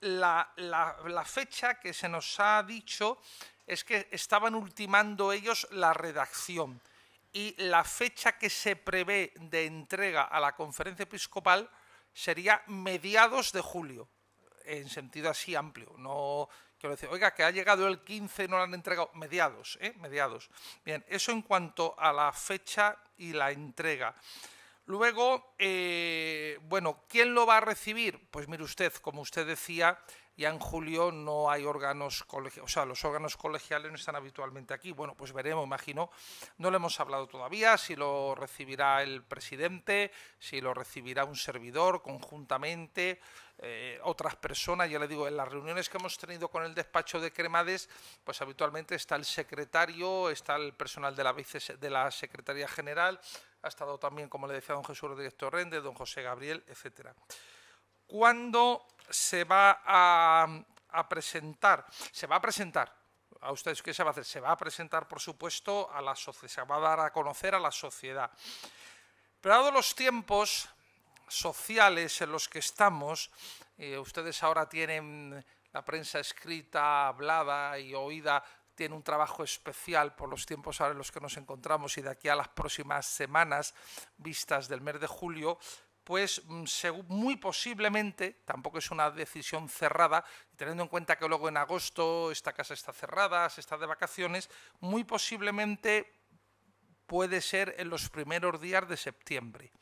La, la, fecha que se nos ha dicho es que estaban ultimando ellos la redacción y la fecha que se prevé de entrega a la conferencia episcopal sería mediados de julio, en sentido así amplio. No quiero decir, oiga, que ha llegado el 15 y no lo han entregado. Mediados, ¿eh? Mediados. Bien, eso en cuanto a la fecha y la entrega. Luego, eh, bueno, ¿quién lo va a recibir? Pues mire usted, como usted decía, ya en julio no hay órganos colegiales, o sea, los órganos colegiales no están habitualmente aquí. Bueno, pues veremos, imagino. No le hemos hablado todavía, si lo recibirá el presidente, si lo recibirá un servidor conjuntamente, eh, otras personas. Ya le digo, en las reuniones que hemos tenido con el despacho de Cremades, pues habitualmente está el secretario, está el personal de la, vice, de la Secretaría General, ha estado también, como le decía, don Jesús Rodríguez Rende, don José Gabriel, etc. ¿Cuándo se va a, presentar? Se va a presentar, a ustedes qué se va a hacer. Se va a presentar, por supuesto, a la sociedad, se va a dar a conocer a la sociedad. Pero dado los tiempos sociales en los que estamos, eh, ustedes ahora tienen la prensa escrita, hablada y oída tiene un trabajo especial por los tiempos ahora en los que nos encontramos y de aquí a las próximas semanas vistas del mes de julio, pues mm, muy posiblemente, tampoco es una decisión cerrada, teniendo en cuenta que luego en agosto esta casa está cerrada, se está de vacaciones, muy posiblemente puede ser en los primeros días de septiembre.